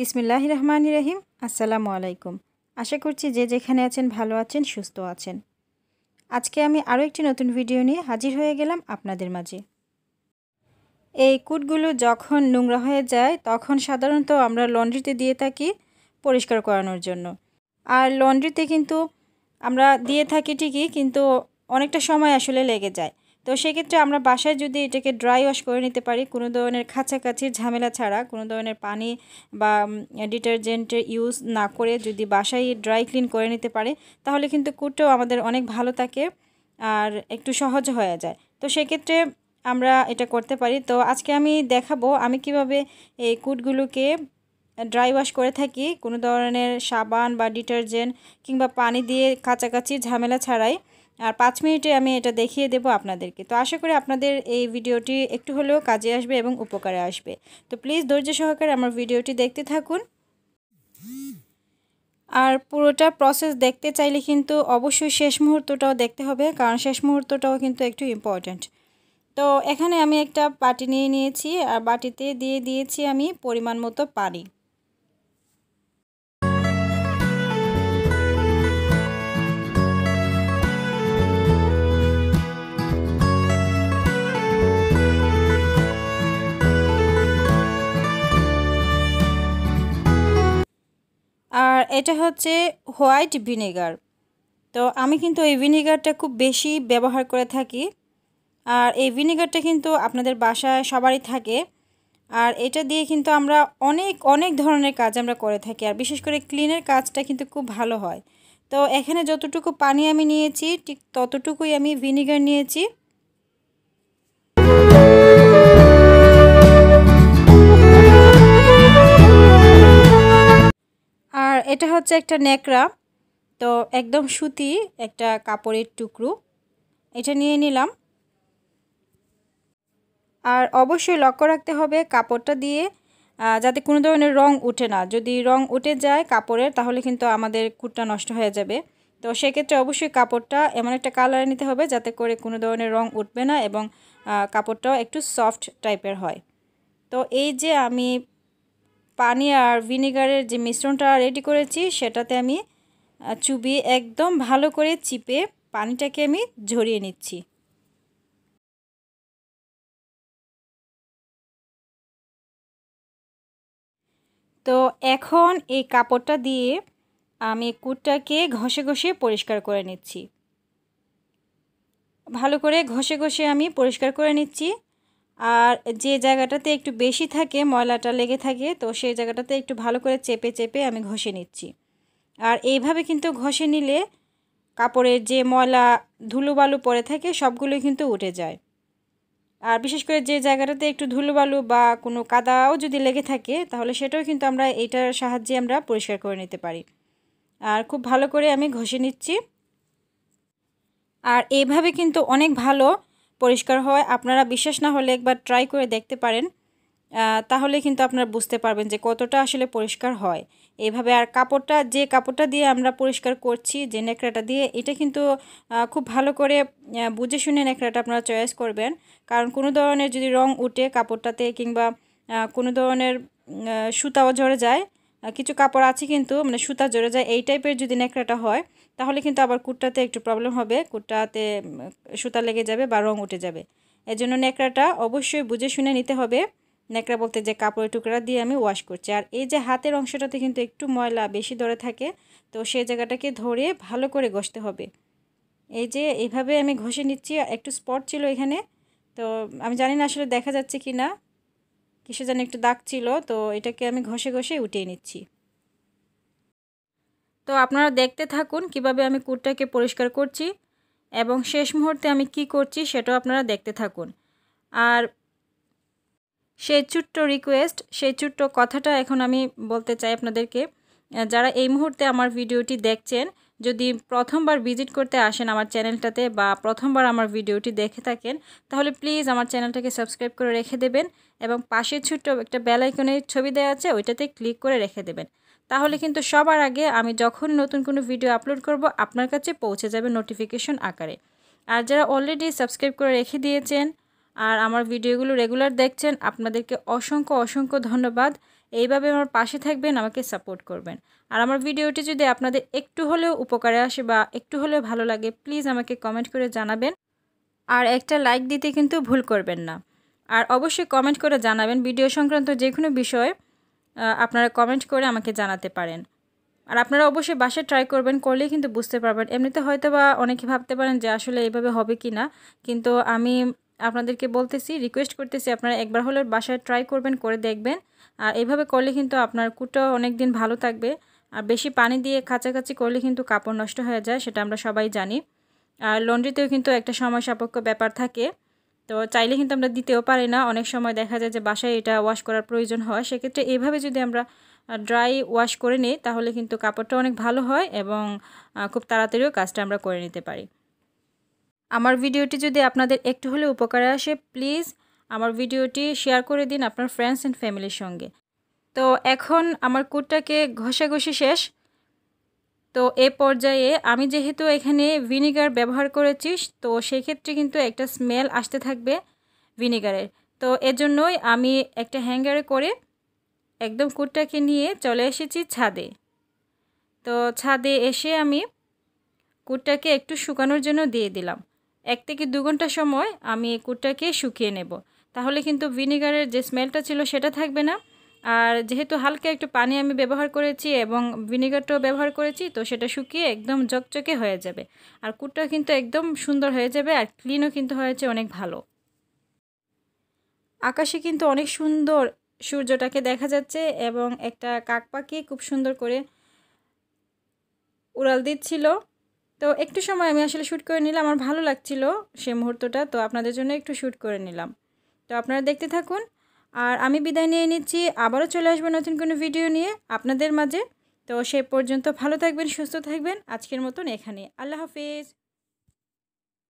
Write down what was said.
বিসমিল্লাহ রহমান রহিম আসসালামু আলাইকুম আশা করছি যে যেখানে আছেন ভালো আছেন সুস্থ আছেন আজকে আমি আরও একটি নতুন ভিডিও নিয়ে হাজির হয়ে গেলাম আপনাদের মাঝে এই কুটগুলো যখন নোংরা হয়ে যায় তখন সাধারণত আমরা লন্ড্রিতে দিয়ে থাকি পরিষ্কার করানোর জন্য আর লন্ড্রিতে কিন্তু আমরা দিয়ে থাকি ঠিকই কিন্তু অনেকটা সময় আসলে লেগে যায় তো সেক্ষেত্রে আমরা বাসায় যদি এটাকে ড্রাই ওয়াশ করে নিতে পারি কোনো ধরনের কাছাকাছির ঝামেলা ছাড়া কোনো ধরনের পানি বা ডিটারজেন্টের ইউজ না করে যদি বাসায় ড্রাই ক্লিন করে নিতে পারে তাহলে কিন্তু কুটটাও আমাদের অনেক ভালো থাকে আর একটু সহজ হয়ে যায় তো সেক্ষেত্রে আমরা এটা করতে পারি তো আজকে আমি দেখাবো আমি কিভাবে এই কুটগুলোকে ড্রাই ওয়াশ করে থাকি কোনো ধরনের সাবান বা ডিটারজেন্ট কিংবা পানি দিয়ে কাছাকাছি ঝামেলা ছাড়াই আর পাঁচ মিনিটে আমি এটা দেখিয়ে দেব আপনাদেরকে তো আশা করি আপনাদের এই ভিডিওটি একটু হলেও কাজে আসবে এবং উপকারে আসবে তো প্লিজ ধৈর্য সহকারে আমার ভিডিওটি দেখতে থাকুন আর পুরোটা প্রসেস দেখতে চাইলে কিন্তু অবশ্যই শেষ মুহূর্তটাও দেখতে হবে কারণ শেষ মুহূর্তটাও কিন্তু একটু ইম্পর্ট্যান্ট তো এখানে আমি একটা বাটি নিয়ে নিয়েছি আর বাটিতে দিয়ে দিয়েছি আমি পরিমাণ মতো পানি আর এটা হচ্ছে হোয়াইট ভিনেগার তো আমি কিন্তু এই ভিনেগারটা খুব বেশি ব্যবহার করে থাকি আর এই ভিনেগারটা কিন্তু আপনাদের বাসায় সবারই থাকে আর এটা দিয়ে কিন্তু আমরা অনেক অনেক ধরনের কাজ আমরা করে থাকি আর বিশেষ করে ক্লিনের কাজটা কিন্তু খুব ভালো হয় তো এখানে যতটুকু পানি আমি নিয়েছি ঠিক ততটুকুই আমি ভিনেগার নিয়েছি এটা হচ্ছে একটা নেকড়া তো একদম সুতি একটা কাপড়ের টুকরো এটা নিয়ে নিলাম আর অবশ্যই লক্ষ্য রাখতে হবে কাপড়টা দিয়ে যাতে কোনো ধরনের রং উঠে না যদি রং উঠে যায় কাপড়ের তাহলে কিন্তু আমাদের কুটটা নষ্ট হয়ে যাবে তো সেক্ষেত্রে অবশ্যই কাপড়টা এমন একটা কালারে নিতে হবে যাতে করে কোনো ধরনের রং উঠবে না এবং কাপড়টাও একটু সফট টাইপের হয় তো এই যে আমি পানি আর ভিনেগারের যে মিশ্রণটা রেডি করেছি সেটাতে আমি চুবিয়ে একদম ভালো করে চিপে পানিটাকে আমি ঝরিয়ে নিচ্ছি তো এখন এই কাপড়টা দিয়ে আমি কুটটাকে ঘষে ঘষে পরিষ্কার করে নিচ্ছি ভালো করে ঘষে ঘষে আমি পরিষ্কার করে নিচ্ছি আর যে জায়গাটাতে একটু বেশি থাকে ময়লাটা লেগে থাকে তো সেই জায়গাটাতে একটু ভালো করে চেপে চেপে আমি ঘষে নিচ্ছি আর এইভাবে কিন্তু ঘষে নিলে কাপড়ের যে ময়লা ধুলোবালু পড়ে থাকে সবগুলোই কিন্তু উঠে যায় আর বিশেষ করে যে জায়গাটাতে একটু ধুলোবালু বা কোনো কাদাও যদি লেগে থাকে তাহলে সেটাও কিন্তু আমরা এটার সাহায্যে আমরা পরিষ্কার করে নিতে পারি আর খুব ভালো করে আমি ঘষে নিচ্ছি আর এইভাবে কিন্তু অনেক ভালো পরিষ্কার হয় আপনারা বিশ্বাস না হলে একবার ট্রাই করে দেখতে পারেন তাহলে কিন্তু আপনারা বুঝতে পারবেন যে কতটা আসলে পরিষ্কার হয় এইভাবে আর কাপড়টা যে কাপড়টা দিয়ে আমরা পরিষ্কার করছি যে নেকড়াটা দিয়ে এটা কিন্তু খুব ভালো করে বুঝে শুনে নেকড়াটা আপনারা চয়েস করবেন কারণ কোনো ধরনের যদি রং উঠে কাপড়টাতে কিংবা কোনো ধরনের সুতাও ঝরে যায় কিছু কাপড় আছে কিন্তু মানে সুতা জড়ে যায় এই টাইপের যদি নেকড়াটা হয় তাহলে কিন্তু আবার কুটটাতে একটু প্রবলেম হবে কুটটাতে সুতা লেগে যাবে বা রং উঠে যাবে এই জন্য নেকড়াটা অবশ্যই বুঝে শুনে নিতে হবে নেকড়া বলতে যে কাপড়ের টুকরা দিয়ে আমি ওয়াশ করছি আর এই যে হাতের অংশটাতে কিন্তু একটু ময়লা বেশি ধরে থাকে তো সেই জায়গাটাকে ধরে ভালো করে ঘষতে হবে এই যে এইভাবে আমি ঘষে নিচ্ছি একটু স্পট ছিল এখানে তো আমি জানি না আসলে দেখা যাচ্ছে কি না কিসে যেন একটু দাগ ছিল তো এটাকে আমি ঘষে ঘষে উঠিয়ে নিচ্ছি তো আপনারা দেখতে থাকুন কিভাবে আমি কুটটাকে পরিষ্কার করছি এবং শেষ মুহূর্তে আমি কি করছি সেটাও আপনারা দেখতে থাকুন আর সেই ছোট্ট রিকোয়েস্ট সেই ছোট্ট কথাটা এখন আমি বলতে চাই আপনাদেরকে যারা এই মুহূর্তে আমার ভিডিওটি দেখছেন যদি প্রথমবার ভিজিট করতে আসেন আমার চ্যানেলটাতে বা প্রথমবার আমার ভিডিওটি দেখে থাকেন তাহলে প্লিজ আমার চ্যানেলটাকে সাবস্ক্রাইব করে রেখে দেবেন এবং পাশে ছোট্ট একটা বেলাইকনের ছবি দেওয়া আছে ওইটাতে ক্লিক করে রেখে দেবেন তাহলে কিন্তু সবার আগে আমি যখন নতুন কোনো ভিডিও আপলোড করব আপনার কাছে পৌঁছে যাবে নোটিফিকেশন আকারে আর যারা অলরেডি সাবস্ক্রাইব করে রেখে দিয়েছেন আর আমার ভিডিওগুলো রেগুলার দেখছেন আপনাদেরকে অসংখ্য অসংখ্য ধন্যবাদ এইভাবে আমার পাশে থাকবেন আমাকে সাপোর্ট করবেন আর আমার ভিডিওটি যদি আপনাদের একটু হলেও উপকারে আসে বা একটু হলেও ভালো লাগে প্লিজ আমাকে কমেন্ট করে জানাবেন আর একটা লাইক দিতে কিন্তু ভুল করবেন না আর অবশ্যই কমেন্ট করে জানাবেন ভিডিও সংক্রান্ত যে কোনো বিষয় আপনারা কমেন্ট করে আমাকে জানাতে পারেন আর আপনারা অবশ্যই বাসায় ট্রাই করবেন করলেই কিন্তু বুঝতে পারবেন এমনিতে হয়তো বা অনেকে ভাবতে পারেন যে আসলে এইভাবে হবে কি না কিন্তু আমি আপনাদেরকে বলতেছি রিকোয়েস্ট করতেছি আপনারা একবার হলে বাসায় ট্রাই করবেন করে দেখবেন আর এইভাবে করলে কিন্তু আপনার কুটো অনেক দিন ভালো থাকবে আর বেশি পানি দিয়ে কাছাকাছি করলে কিন্তু কাপড় নষ্ট হয়ে যায় সেটা আমরা সবাই জানি আর লন্ড্রিতেও কিন্তু একটা সময় সাপেক্ষ ব্যাপার থাকে তো চাইলে কিন্তু আমরা দিতেও পারি না অনেক সময় দেখা যায় যে বাসায় এটা ওয়াশ করার প্রয়োজন হয় সেক্ষেত্রে এভাবে যদি আমরা ড্রাই ওয়াশ করে নিই তাহলে কিন্তু কাপড়টা অনেক ভালো হয় এবং খুব তাড়াতাড়িও কাজটা আমরা করে নিতে পারি আমার ভিডিওটি যদি আপনাদের একটু হলে উপকারে আসে প্লিজ আমার ভিডিওটি শেয়ার করে দিন আপনার ফ্রেন্ডস অ্যান্ড ফ্যামিলির সঙ্গে তো এখন আমার কুটটাকে ঘষাঘষি শেষ তো এ পর্যায়ে আমি যেহেতু এখানে ভিনিগার ব্যবহার করেছি তো সেক্ষেত্রে কিন্তু একটা স্মেল আসতে থাকবে ভিনিগারের তো এজন্যই আমি একটা হ্যাঙ্গারে করে একদম কুটটাকে নিয়ে চলে এসেছি ছাদে তো ছাদে এসে আমি কুটটাকে একটু শুকানোর জন্য দিয়ে দিলাম এক থেকে দু ঘন্টা সময় আমি কুটটাকে শুকিয়ে নেব তাহলে কিন্তু ভিনেগারের যে স্মেলটা ছিল সেটা থাকবে না আর যেহেতু হালকা একটু পানি আমি ব্যবহার করেছি এবং ভিনেগারটাও ব্যবহার করেছি তো সেটা শুকিয়ে একদম চকচকে হয়ে যাবে আর কুটটা কিন্তু একদম সুন্দর হয়ে যাবে আর ক্লিনও কিন্তু হয়েছে অনেক ভালো আকাশে কিন্তু অনেক সুন্দর সূর্যটাকে দেখা যাচ্ছে এবং একটা পাখি খুব সুন্দর করে উড়াল দিচ্ছিল তো একটু সময় আমি আসলে শ্যুট করে নিলাম আমার ভালো লাগছিল সে মুহূর্তটা তো আপনাদের জন্য একটু শ্যুট করে নিলাম তো আপনারা দেখতে থাকুন আর আমি বিদায় নিয়ে নিচ্ছি আবারও চলে আসবো নতুন কোনো ভিডিও নিয়ে আপনাদের মাঝে তো সে পর্যন্ত ভালো থাকবেন সুস্থ থাকবেন আজকের মতন এখানে আল্লাহ হাফিজ